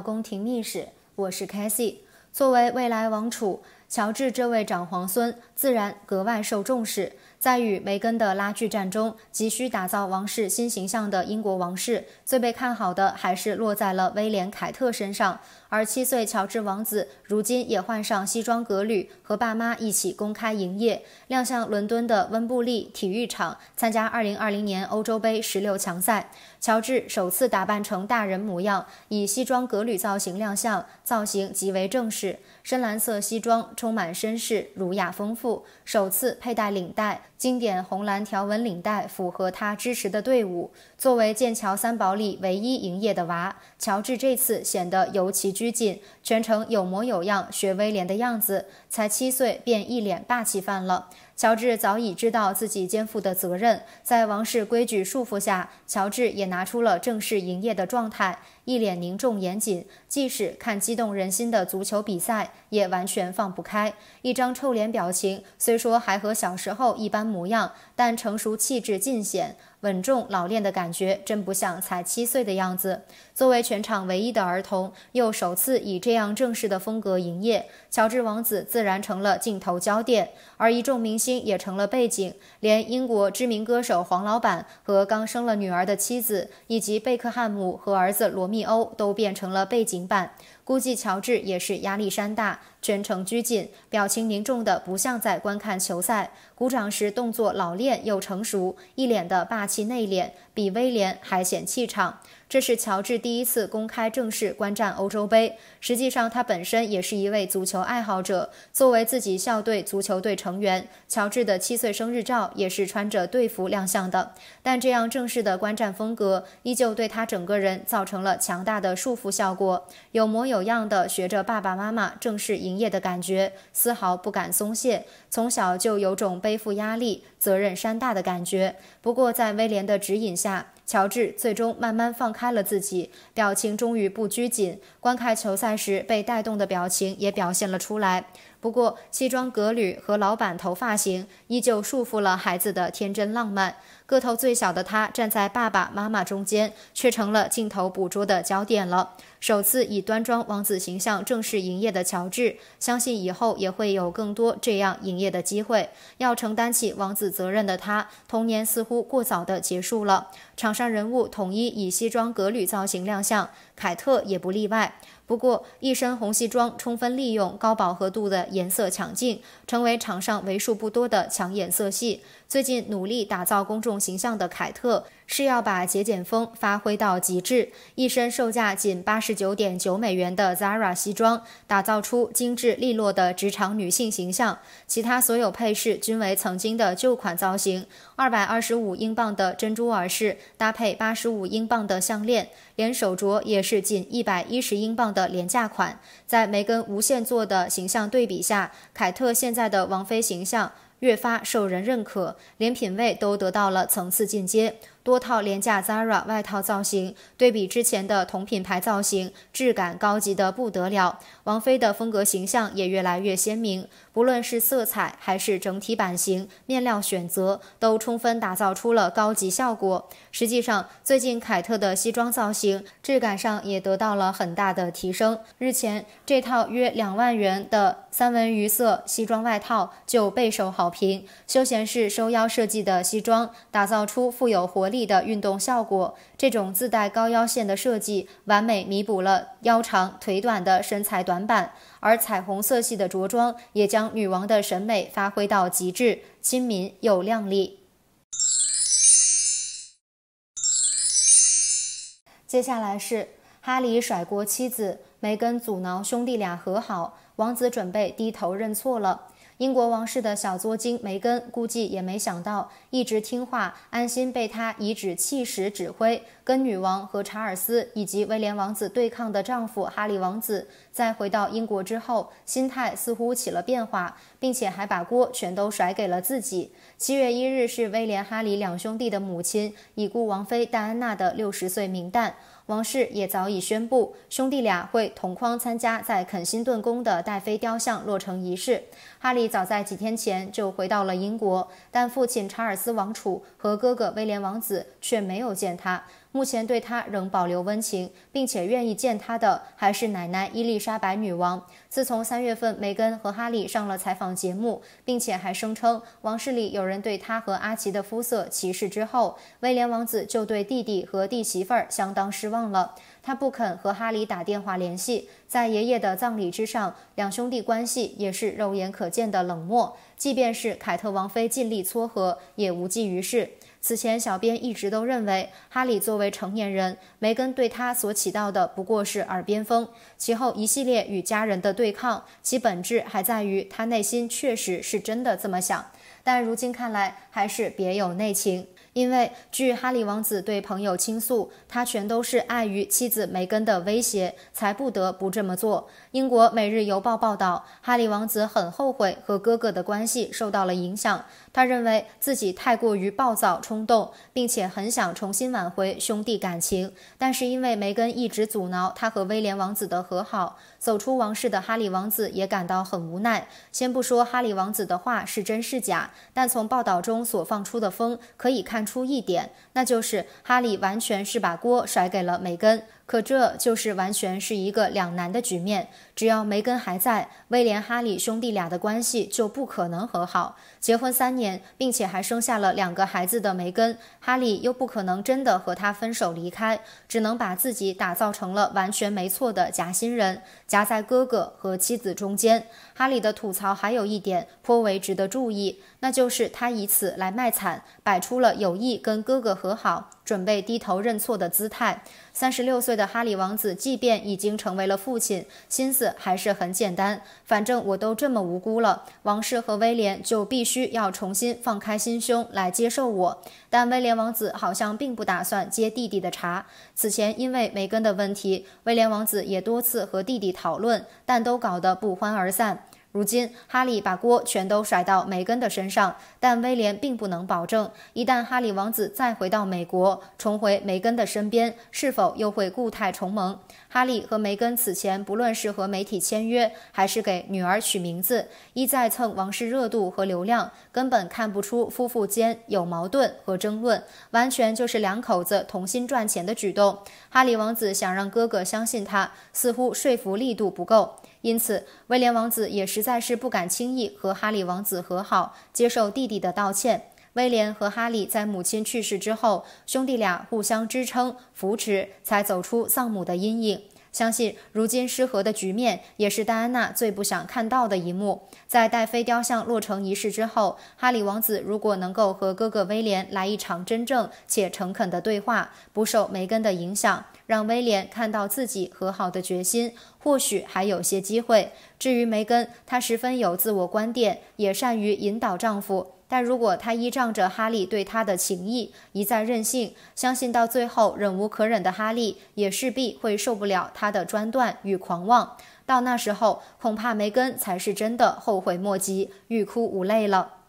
宫廷秘史，我是凯西。作为未来王储。乔治这位长皇孙自然格外受重视，在与梅根的拉锯战中，急需打造王室新形象的英国王室最被看好的还是落在了威廉凯特身上。而七岁乔治王子如今也换上西装革履，和爸妈一起公开营业，亮相伦敦的温布利体育场参加2020年欧洲杯十六强赛。乔治首次打扮成大人模样，以西装革履造型亮相，造型极为正式，深蓝色西装。充满绅士、儒雅、丰富，首次佩戴领带，经典红蓝条纹领带符合他支持的队伍。作为剑桥三宝里唯一营业的娃，乔治这次显得尤其拘谨，全程有模有样学威廉的样子。才七岁，便一脸霸气范了。乔治早已知道自己肩负的责任，在王室规矩束缚下，乔治也拿出了正式营业的状态，一脸凝重严谨。即使看激动人心的足球比赛，也完全放不开，一张臭脸表情，虽说还和小时候一般模样。但成熟气质尽显，稳重老练的感觉真不像才七岁的样子。作为全场唯一的儿童，又首次以这样正式的风格营业，乔治王子自然成了镜头焦点，而一众明星也成了背景。连英国知名歌手黄老板和刚生了女儿的妻子，以及贝克汉姆和儿子罗密欧，都变成了背景板。估计乔治也是压力山大，全程拘谨，表情凝重的不像在观看球赛，鼓掌时动作老练又成熟，一脸的霸气内敛。比威廉还显气场，这是乔治第一次公开正式观战欧洲杯。实际上，他本身也是一位足球爱好者。作为自己校队足球队成员，乔治的七岁生日照也是穿着队服亮相的。但这样正式的观战风格，依旧对他整个人造成了强大的束缚效果。有模有样的学着爸爸妈妈正式营业的感觉，丝毫不敢松懈。从小就有种背负压力、责任山大的感觉。不过，在威廉的指引下。乔治最终慢慢放开了自己，表情终于不拘谨。观看球赛时被带动的表情也表现了出来。不过西装革履和老板头发型依旧束缚了孩子的天真浪漫。个头最小的他站在爸爸妈妈中间，却成了镜头捕捉的焦点了。首次以端庄王子形象正式营业的乔治，相信以后也会有更多这样营业的机会。要承担起王子责任的他，童年似乎过早地结束了。上。上人物统一以西装革履造型亮相。凯特也不例外。不过，一身红西装充分利用高饱和度的颜色抢镜，成为场上为数不多的抢眼色系。最近努力打造公众形象的凯特，是要把节俭风发挥到极致。一身售价仅八十九点九美元的 Zara 西装，打造出精致利落的职场女性形象。其他所有配饰均为曾经的旧款造型：二百二十五英镑的珍珠耳饰，搭配八十五英镑的项链。连手镯也是近一百一十英镑的廉价款，在梅根无限做的形象对比下，凯特现在的王妃形象越发受人认可，连品味都得到了层次进阶。多套廉价 Zara 外套造型对比之前的同品牌造型，质感高级的不得了。王菲的风格形象也越来越鲜明，不论是色彩还是整体版型、面料选择，都充分打造出了高级效果。实际上，最近凯特的西装造型质感上也得到了很大的提升。日前，这套约两万元的三文鱼色西装外套就备受好评。休闲式收腰设计的西装，打造出富有活。力的运动效果，这种自带高腰线的设计完美弥补了腰长腿短的身材短板，而彩虹色系的着装也将女王的审美发挥到极致，亲民又靓丽。接下来是哈里甩锅妻子梅根阻挠兄弟俩和好，王子准备低头认错了。英国王室的小作精梅根估计也没想到，一直听话、安心被他颐指气使指挥，跟女王和查尔斯以及威廉王子对抗的丈夫哈利王子，在回到英国之后，心态似乎起了变化，并且还把锅全都甩给了自己。七月一日是威廉、哈利两兄弟的母亲已故王妃戴安娜的六十岁冥诞，王室也早已宣布兄弟俩会同框参加在肯辛顿宫的戴妃雕像落成仪式。哈利早在几天前就回到了英国，但父亲查尔斯王储和哥哥威廉王子却没有见他。目前对他仍保留温情，并且愿意见他的还是奶奶伊丽莎白女王。自从三月份梅根和哈利上了采访节目，并且还声称王室里有人对他和阿奇的肤色歧视之后，威廉王子就对弟弟和弟媳妇儿相当失望了。他不肯和哈里打电话联系，在爷爷的葬礼之上，两兄弟关系也是肉眼可见的冷漠。即便是凯特王妃尽力撮合，也无济于事。此前，小编一直都认为，哈里作为成年人，梅根对他所起到的不过是耳边风。其后一系列与家人的对抗，其本质还在于他内心确实是真的这么想。但如今看来，还是别有内情。因为据哈利王子对朋友倾诉，他全都是碍于妻子梅根的威胁，才不得不这么做。英国《每日邮报》报道，哈利王子很后悔和哥哥的关系受到了影响，他认为自己太过于暴躁冲动，并且很想重新挽回兄弟感情。但是因为梅根一直阻挠他和威廉王子的和好，走出王室的哈利王子也感到很无奈。先不说哈利王子的话是真是假，但从报道中所放出的风可以看出。出一点，那就是哈利完全是把锅甩给了梅根。可这就是完全是一个两难的局面。只要梅根还在，威廉、哈里兄弟俩的关系就不可能和好。结婚三年，并且还生下了两个孩子的梅根，哈里又不可能真的和他分手离开，只能把自己打造成了完全没错的夹心人，夹在哥哥和妻子中间。哈里的吐槽还有一点颇为值得注意，那就是他以此来卖惨，摆出了有意跟哥哥和好。准备低头认错的姿态。三十六岁的哈里王子，即便已经成为了父亲，心思还是很简单。反正我都这么无辜了，王室和威廉就必须要重新放开心胸来接受我。但威廉王子好像并不打算接弟弟的茬。此前因为梅根的问题，威廉王子也多次和弟弟讨论，但都搞得不欢而散。如今，哈利把锅全都甩到梅根的身上，但威廉并不能保证，一旦哈利王子再回到美国，重回梅根的身边，是否又会故态重萌？哈利和梅根此前不论是和媒体签约，还是给女儿取名字，一再蹭王室热度和流量，根本看不出夫妇间有矛盾和争论，完全就是两口子同心赚钱的举动。哈利王子想让哥哥相信他，似乎说服力度不够。因此，威廉王子也实在是不敢轻易和哈利王子和好，接受弟弟的道歉。威廉和哈利在母亲去世之后，兄弟俩互相支撑、扶持，才走出丧母的阴影。相信如今失和的局面，也是戴安娜最不想看到的一幕。在戴妃雕像落成仪式之后，哈利王子如果能够和哥哥威廉来一场真正且诚恳的对话，不受梅根的影响，让威廉看到自己和好的决心。或许还有些机会。至于梅根，她十分有自我观点，也善于引导丈夫。但如果她依仗着哈利对她的情谊一再任性，相信到最后忍无可忍的哈利，也势必会受不了她的专断与狂妄。到那时候，恐怕梅根才是真的后悔莫及、欲哭无泪了。